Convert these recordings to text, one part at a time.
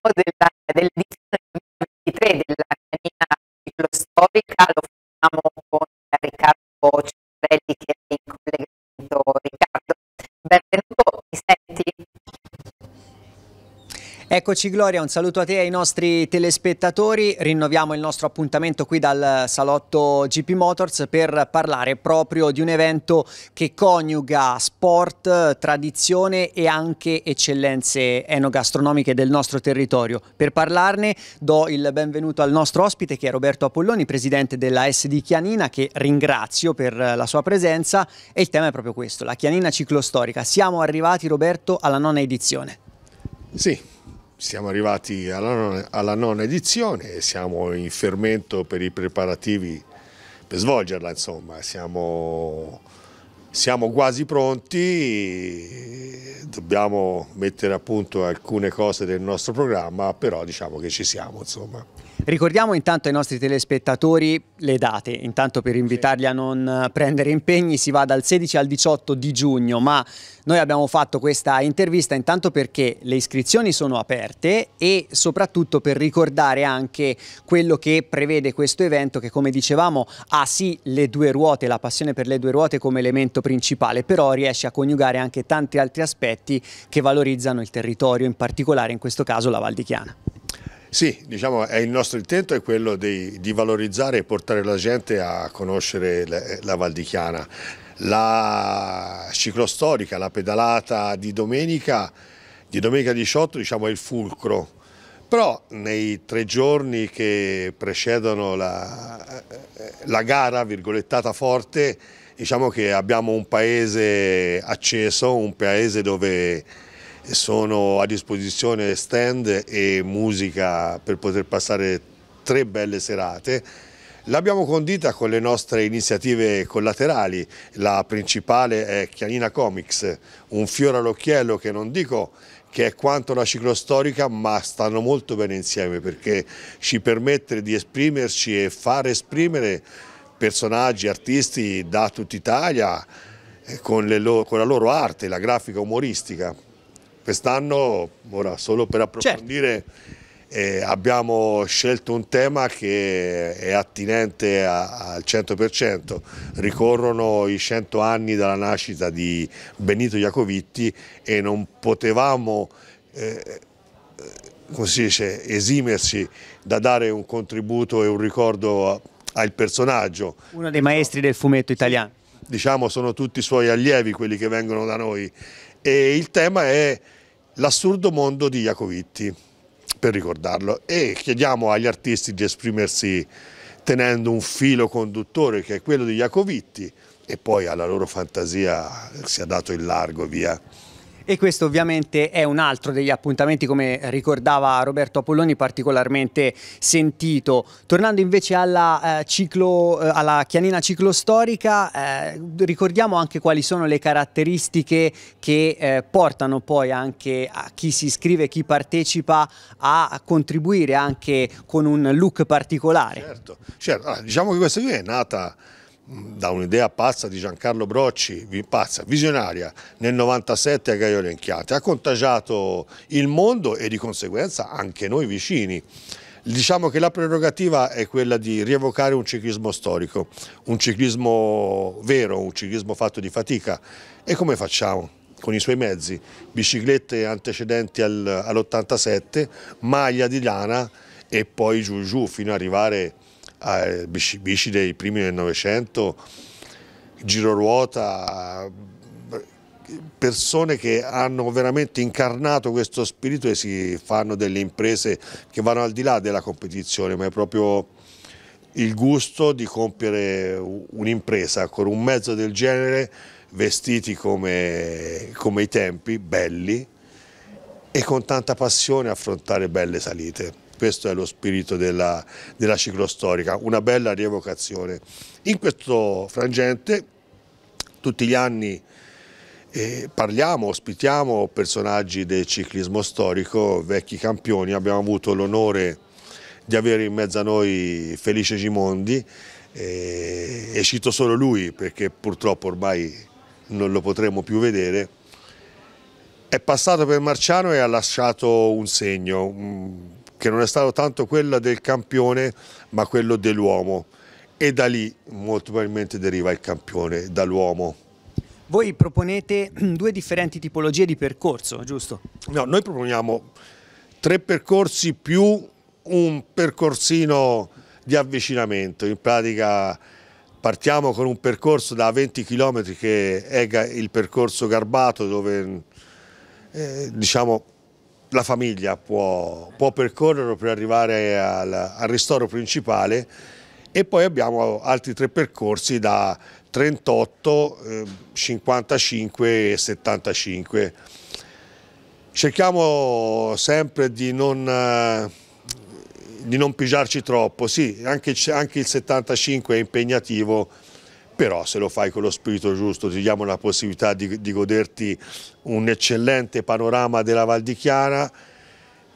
del, del Eccoci Gloria, un saluto a te e ai nostri telespettatori. Rinnoviamo il nostro appuntamento qui dal salotto GP Motors per parlare proprio di un evento che coniuga sport, tradizione e anche eccellenze enogastronomiche del nostro territorio. Per parlarne do il benvenuto al nostro ospite che è Roberto Apolloni, presidente della SD Chianina che ringrazio per la sua presenza e il tema è proprio questo, la Chianina ciclostorica. Siamo arrivati Roberto alla nona edizione. Sì, siamo arrivati alla nona, alla nona edizione e siamo in fermento per i preparativi per svolgerla, insomma, siamo siamo quasi pronti, dobbiamo mettere a punto alcune cose del nostro programma, però diciamo che ci siamo insomma. Ricordiamo intanto ai nostri telespettatori le date, intanto per invitarli a non prendere impegni si va dal 16 al 18 di giugno, ma noi abbiamo fatto questa intervista intanto perché le iscrizioni sono aperte e soprattutto per ricordare anche quello che prevede questo evento che come dicevamo ha sì le due ruote, la passione per le due ruote come elemento principale, però riesce a coniugare anche tanti altri aspetti che valorizzano il territorio, in particolare in questo caso la Val di Chiana. Sì, diciamo, il nostro intento è quello di, di, valorizzare e portare la gente a conoscere la, la Val di Chiana. La ciclostorica, la pedalata di domenica, di domenica 18 diciamo, è il fulcro, però nei tre giorni che precedono la, la gara, virgolettata forte, Diciamo che abbiamo un paese acceso, un paese dove sono a disposizione stand e musica per poter passare tre belle serate. L'abbiamo condita con le nostre iniziative collaterali, la principale è Chianina Comics, un fiore all'occhiello che non dico che è quanto la ciclostorica ma stanno molto bene insieme perché ci permette di esprimerci e far esprimere personaggi, artisti da tutta Italia eh, con, loro, con la loro arte, la grafica umoristica. Quest'anno, ora solo per approfondire, certo. eh, abbiamo scelto un tema che è attinente a, al 100%. Ricorrono i 100 anni dalla nascita di Benito Iacovitti e non potevamo... Eh, eh come si dice, esimersi da dare un contributo e un ricordo a ha il personaggio. Uno dei maestri del fumetto italiano. Diciamo sono tutti i suoi allievi quelli che vengono da noi e il tema è l'assurdo mondo di Iacovitti, per ricordarlo, e chiediamo agli artisti di esprimersi tenendo un filo conduttore che è quello di Iacovitti e poi alla loro fantasia si è dato il largo via. E questo ovviamente è un altro degli appuntamenti, come ricordava Roberto Apolloni, particolarmente sentito. Tornando invece alla, eh, ciclo, eh, alla Chianina ciclostorica, eh, ricordiamo anche quali sono le caratteristiche che eh, portano poi anche a chi si iscrive, chi partecipa a contribuire anche con un look particolare. Certo, certo. Allora, diciamo che questa qui è nata da un'idea pazza di Giancarlo Brocci, pazza, visionaria, nel 97 a Gaio Renchiate, ha contagiato il mondo e di conseguenza anche noi vicini. Diciamo che la prerogativa è quella di rievocare un ciclismo storico, un ciclismo vero, un ciclismo fatto di fatica. E come facciamo? con i suoi mezzi, biciclette antecedenti all'87, maglia di lana e poi giù giù fino ad arrivare bici, bici dei primi del Novecento, giro ruota, persone che hanno veramente incarnato questo spirito e si fanno delle imprese che vanno al di là della competizione, ma è proprio il gusto di compiere un'impresa con un mezzo del genere, vestiti come, come i tempi, belli e con tanta passione affrontare belle salite questo è lo spirito della, della ciclostorica, una bella rievocazione. In questo frangente tutti gli anni eh, parliamo, ospitiamo personaggi del ciclismo storico, vecchi campioni, abbiamo avuto l'onore di avere in mezzo a noi Felice Gimondi eh, e cito solo lui perché purtroppo ormai non lo potremo più vedere, è passato per Marciano e ha lasciato un segno, che non è stato tanto quella del campione ma quello dell'uomo e da lì molto probabilmente deriva il campione, dall'uomo. Voi proponete due differenti tipologie di percorso, giusto? No, noi proponiamo tre percorsi più un percorsino di avvicinamento, in pratica partiamo con un percorso da 20 km che è il percorso Garbato dove eh, diciamo la famiglia può, può percorrere per arrivare al, al ristoro principale e poi abbiamo altri tre percorsi da 38, 55 ehm, e 75. Cerchiamo sempre di non, di non pigiarci troppo, sì, anche, anche il 75 è impegnativo, però se lo fai con lo spirito giusto ti diamo la possibilità di, di goderti un eccellente panorama della Val di Chiara,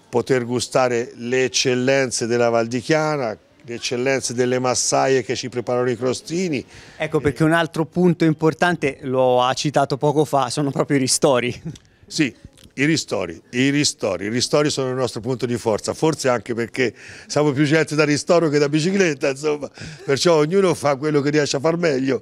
poter gustare le eccellenze della Val di Chiara, le eccellenze delle massaie che ci preparano i crostini. Ecco perché un altro punto importante, lo ha citato poco fa, sono proprio i ristori. Sì, i ristori, i ristori, i ristori sono il nostro punto di forza, forse anche perché siamo più gente da ristoro che da bicicletta, insomma, perciò ognuno fa quello che riesce a far meglio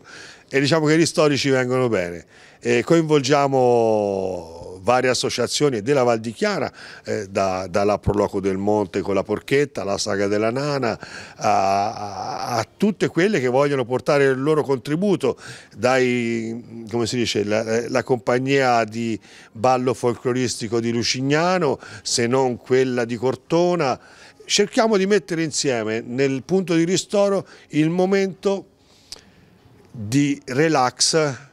e diciamo che i ristori ci vengono bene. E coinvolgiamo varie associazioni della Val di Chiara, eh, da, dalla Proloco del Monte con la Porchetta, la Saga della Nana, a, a tutte quelle che vogliono portare il loro contributo, dai, come si dice, la, eh, la compagnia di ballo folcloristico di Lucignano, se non quella di Cortona, cerchiamo di mettere insieme nel punto di ristoro il momento di relax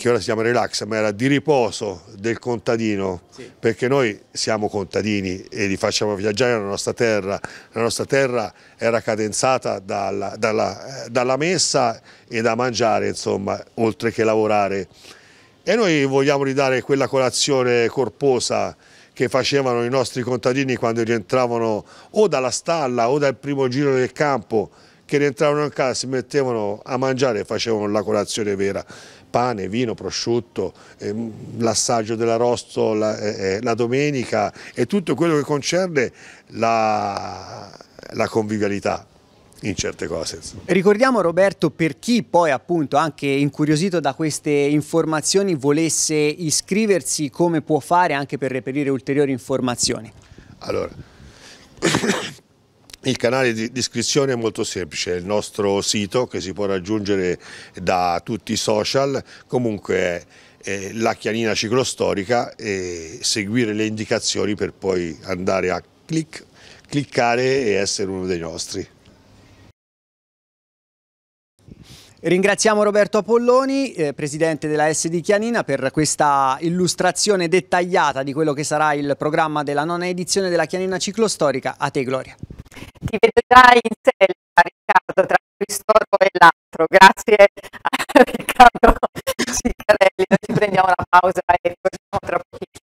che ora si chiama relax, ma era di riposo del contadino, sì. perché noi siamo contadini e li facciamo viaggiare nella nostra terra. La nostra terra era cadenzata dalla, dalla, dalla messa e da mangiare, insomma, oltre che lavorare. E noi vogliamo ridare quella colazione corposa che facevano i nostri contadini quando rientravano o dalla stalla o dal primo giro del campo, che rientravano in casa, si mettevano a mangiare e facevano la colazione vera pane, vino, prosciutto, ehm, l'assaggio dell'arrosto la, eh, eh, la domenica e tutto quello che concerne la, la convivialità in certe cose. Ricordiamo Roberto per chi poi appunto anche incuriosito da queste informazioni volesse iscriversi come può fare anche per reperire ulteriori informazioni. Allora, il canale di iscrizione è molto semplice, è il nostro sito che si può raggiungere da tutti i social, comunque è la chianina ciclostorica e seguire le indicazioni per poi andare a clic, cliccare e essere uno dei nostri. Ringraziamo Roberto Apolloni, eh, presidente della SD Chianina, per questa illustrazione dettagliata di quello che sarà il programma della nona edizione della Chianina Ciclostorica. A te Gloria ti vedo già in sella, Riccardo, tra il ristoro e l'altro. Grazie a Riccardo Ciccarelli. Noi ci prendiamo la pausa e torniamo tra pochissimo.